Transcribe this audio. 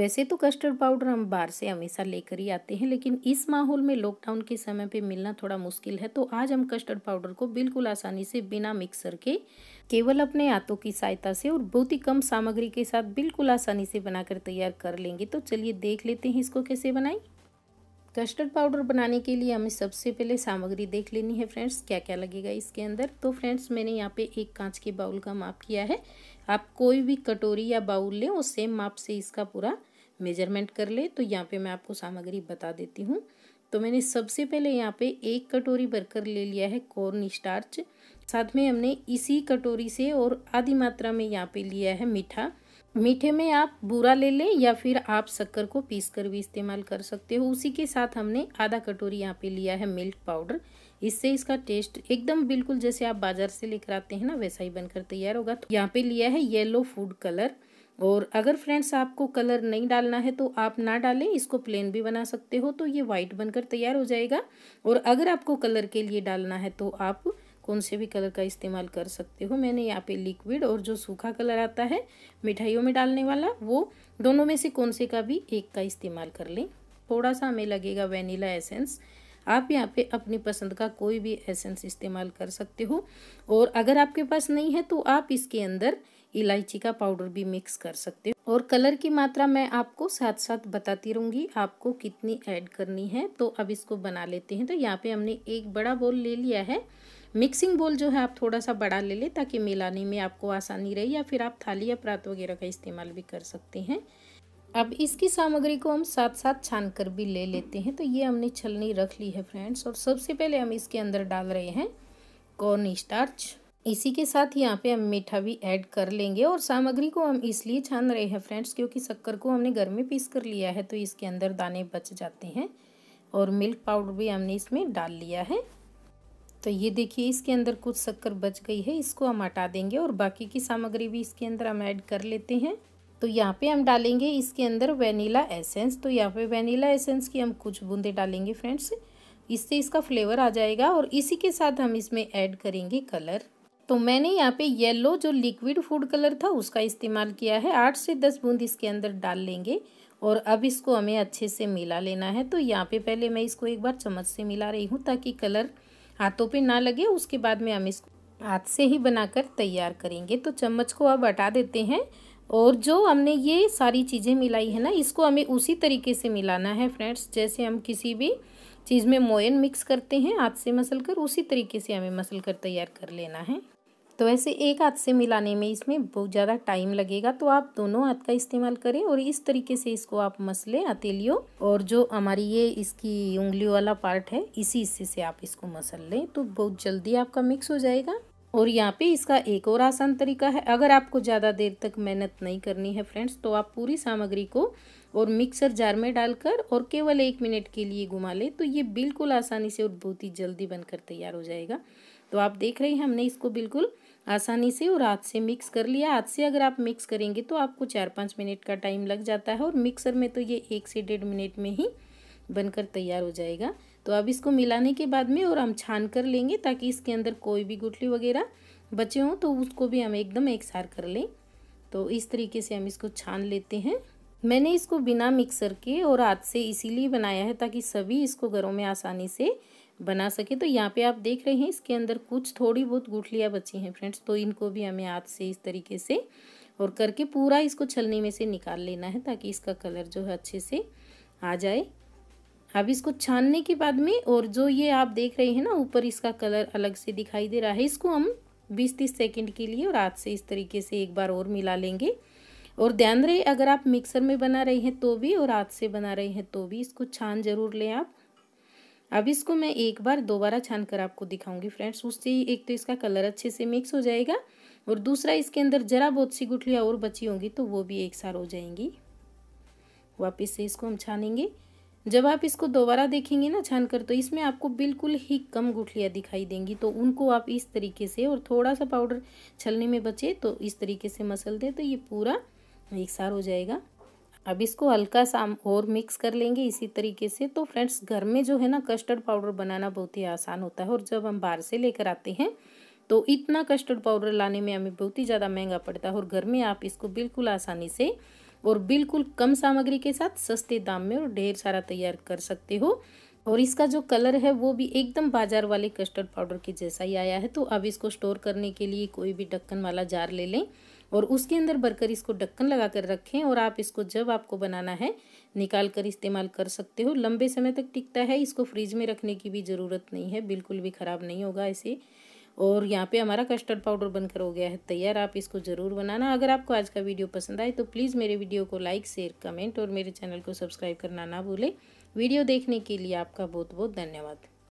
वैसे तो custard powder हम बाहर से हमेशा लेकर ही आते हैं लेकिन इस माहौल में लॉकडाउन के समय पे मिलना थोड़ा मुश्किल है तो आज हम कस्टर्ड पाउडर को बिल्कुल आसानी से बिना मिक्सर के केवल अपने हाथों की सहायता से और बहुत ही कम सामग्री के साथ बिल्कुल आसानी से बनाकर तैयार कर लेंगे तो चलिए देख लेते हैं इसको कैसे बनाएं कस्टर्ड पाउडर बनाने के लिए हमें सबसे पहले सामग्री देख लेनी है फ्रेंड्स क्या क्या लगेगा इसके अंदर तो फ्रेंड्स मैंने यहाँ पे एक कांच के बाउल का माप किया है आप कोई भी कटोरी या बाउल लें वो सेम माप से इसका पूरा मेजरमेंट कर ले तो यहाँ पे मैं आपको सामग्री बता देती हूँ तो मैंने सबसे पहले यहाँ पे एक कटोरी भरकर ले लिया है कॉर्न स्टार्च साथ में हमने इसी कटोरी से और आधी मात्रा में यहाँ पे लिया है मीठा मीठे में आप बूरा ले लें या फिर आप शक्कर को पीस कर भी इस्तेमाल कर सकते हो उसी के साथ हमने आधा कटोरी यहाँ पे लिया है मिल्क पाउडर इससे इसका टेस्ट एकदम बिल्कुल जैसे आप बाजार से लेकर आते हैं ना वैसा ही बनकर तैयार होगा तो यहाँ पे लिया है येलो फूड कलर और अगर फ्रेंड्स आपको कलर नहीं डालना है तो आप ना डालें इसको प्लेन भी बना सकते हो तो ये वाइट बनकर तैयार हो जाएगा और अगर आपको कलर के लिए डालना है तो आप कौन से भी कलर का इस्तेमाल कर सकते हो मैंने यहाँ पे लिक्विड और जो सूखा कलर आता है मिठाइयों में डालने वाला वो दोनों में से कौन से का भी एक का इस्तेमाल कर लें थोड़ा सा हमें लगेगा वेनिला एसेंस आप यहाँ पे अपनी पसंद का कोई भी एसेंस इस्तेमाल कर सकते हो और अगर आपके पास नहीं है तो आप इसके अंदर इलायची का पाउडर भी मिक्स कर सकते हो और कलर की मात्रा मैं आपको साथ साथ बताती रहूँगी आपको कितनी ऐड करनी है तो अब इसको बना लेते हैं तो यहाँ पे हमने एक बड़ा बोल ले लिया है मिक्सिंग बोल जो है आप थोड़ा सा बड़ा ले लें ताकि मिलाने में आपको आसानी रहे या फिर आप थाली या परात वगैरह का इस्तेमाल भी कर सकते हैं अब इसकी सामग्री को हम साथ साथ छान कर भी ले लेते हैं तो ये हमने छलनी रख ली है फ्रेंड्स और सबसे पहले हम इसके अंदर डाल रहे हैं कॉर्न स्टार्च इसी के साथ यहाँ पे हम मीठा भी ऐड कर लेंगे और सामग्री को हम इसलिए छान रहे हैं फ्रेंड्स क्योंकि शक्कर को हमने घर में पीस कर लिया है तो इसके अंदर दाने बच जाते हैं और मिल्क पाउडर भी हमने इसमें डाल लिया है तो ये देखिए इसके अंदर कुछ शक्कर बच गई है इसको हम हटा देंगे और बाकी की सामग्री भी इसके अंदर हम ऐड कर लेते हैं तो यहाँ पे हम डालेंगे इसके अंदर वेनीला एसेंस तो यहाँ पे वेनीला एसेंस की हम कुछ बूंदे डालेंगे फ्रेंड्स इससे इसका फ्लेवर आ जाएगा और इसी के साथ हम इसमें ऐड करेंगे कलर तो मैंने यहाँ पे येलो जो लिक्विड फूड कलर था उसका इस्तेमाल किया है आठ से दस बूंद इसके अंदर डाल लेंगे और अब इसको हमें अच्छे से मिला लेना है तो यहाँ पे पहले मैं इसको एक बार चम्मच से मिला रही हूँ ताकि कलर हाथों पे ना लगे उसके बाद में हम इसको हाथ से ही बनाकर तैयार करेंगे तो चम्मच को अब हटा देते हैं और जो हमने ये सारी चीज़ें मिलाई है ना इसको हमें उसी तरीके से मिलाना है फ्रेंड्स जैसे हम किसी भी चीज़ में मोयन मिक्स करते हैं हाथ से मसल कर उसी तरीके से हमें मसल कर तैयार कर लेना है तो ऐसे एक हाथ से मिलाने में इसमें बहुत ज़्यादा टाइम लगेगा तो आप दोनों हाथ का इस्तेमाल करें और इस तरीके से इसको आप मसलें हथेलियों और जो हमारी ये इसकी उंगली वाला पार्ट है इसी हिस्से से आप इसको मसल लें तो बहुत जल्दी आपका मिक्स हो जाएगा और यहाँ पे इसका एक और आसान तरीका है अगर आपको ज़्यादा देर तक मेहनत नहीं करनी है फ्रेंड्स तो आप पूरी सामग्री को और मिक्सर जार में डालकर और केवल एक मिनट के लिए घुमा लें तो ये बिल्कुल आसानी से और बहुत ही जल्दी बनकर तैयार हो जाएगा तो आप देख रहे हैं हमने इसको बिल्कुल आसानी से और हाथ से मिक्स कर लिया हाथ से अगर आप मिक्स करेंगे तो आपको चार पाँच मिनट का टाइम लग जाता है और मिक्सर में तो ये एक से डेढ़ मिनट में ही बनकर तैयार हो जाएगा तो अब इसको मिलाने के बाद में और हम छान कर लेंगे ताकि इसके अंदर कोई भी गुटली वगैरह बचे हों तो उसको भी हम एकदम एकसार कर लें तो इस तरीके से हम इसको छान लेते हैं मैंने इसको बिना मिक्सर के और हाथ से इसीलिए बनाया है ताकि सभी इसको घरों में आसानी से बना सके तो यहाँ पे आप देख रहे हैं इसके अंदर कुछ थोड़ी बहुत गुठलियाँ बची हैं फ्रेंड्स तो इनको भी हमें हाथ से इस तरीके से और करके पूरा इसको छलने में से निकाल लेना है ताकि इसका कलर जो है अच्छे से आ जाए अब इसको छानने के बाद में और जो ये आप देख रहे हैं ना ऊपर इसका कलर अलग से दिखाई दे रहा है इसको हम बीस तीस सेकेंड के लिए और हाथ से इस तरीके से एक बार और मिला लेंगे और ध्यान रहे अगर आप मिक्सर में बना रहे हैं तो भी और हाथ से बना रहे हैं तो भी इसको छान जरूर लें आप अब इसको मैं एक बार दोबारा छान कर आपको दिखाऊंगी फ्रेंड्स उससे ही एक तो इसका कलर अच्छे से मिक्स हो जाएगा और दूसरा इसके अंदर जरा बहुत सी गुठलियाँ और बची होंगी तो वो भी एक सार हो जाएंगी वापस से इसको हम छानेंगे जब आप इसको दोबारा देखेंगे ना छान कर तो इसमें आपको बिल्कुल ही कम गुठलियाँ दिखाई देंगी तो उनको आप इस तरीके से और थोड़ा सा पाउडर छलने में बचे तो इस तरीके से मसल दें तो ये पूरा एक सार हो जाएगा अब इसको हल्का सा और मिक्स कर लेंगे इसी तरीके से तो फ्रेंड्स घर में जो है ना कस्टर्ड पाउडर बनाना बहुत ही आसान होता है और जब हम बाहर से लेकर आते हैं तो इतना कस्टर्ड पाउडर लाने में हमें बहुत ही ज़्यादा महंगा पड़ता है और घर में आप इसको बिल्कुल आसानी से और बिल्कुल कम सामग्री के साथ सस्ते दाम में और ढेर सारा तैयार कर सकते हो और इसका जो कलर है वो भी एकदम बाजार वाले कस्टर्ड पाउडर के जैसा ही आया है तो अब इसको स्टोर करने के लिए कोई भी ढक्कन वाला जार ले लें और उसके अंदर भरकर इसको ढक्कन लगा कर रखें और आप इसको जब आपको बनाना है निकाल कर इस्तेमाल कर सकते हो लंबे समय तक टिकता है इसको फ्रिज में रखने की भी ज़रूरत नहीं है बिल्कुल भी ख़राब नहीं होगा ऐसे और यहाँ पे हमारा कस्टर्ड पाउडर बनकर हो गया है तैयार आप इसको ज़रूर बनाना अगर आपको आज का वीडियो पसंद आए तो प्लीज़ मेरे वीडियो को लाइक शेयर कमेंट और मेरे चैनल को सब्सक्राइब करना ना भूलें वीडियो देखने के लिए आपका बहुत बहुत धन्यवाद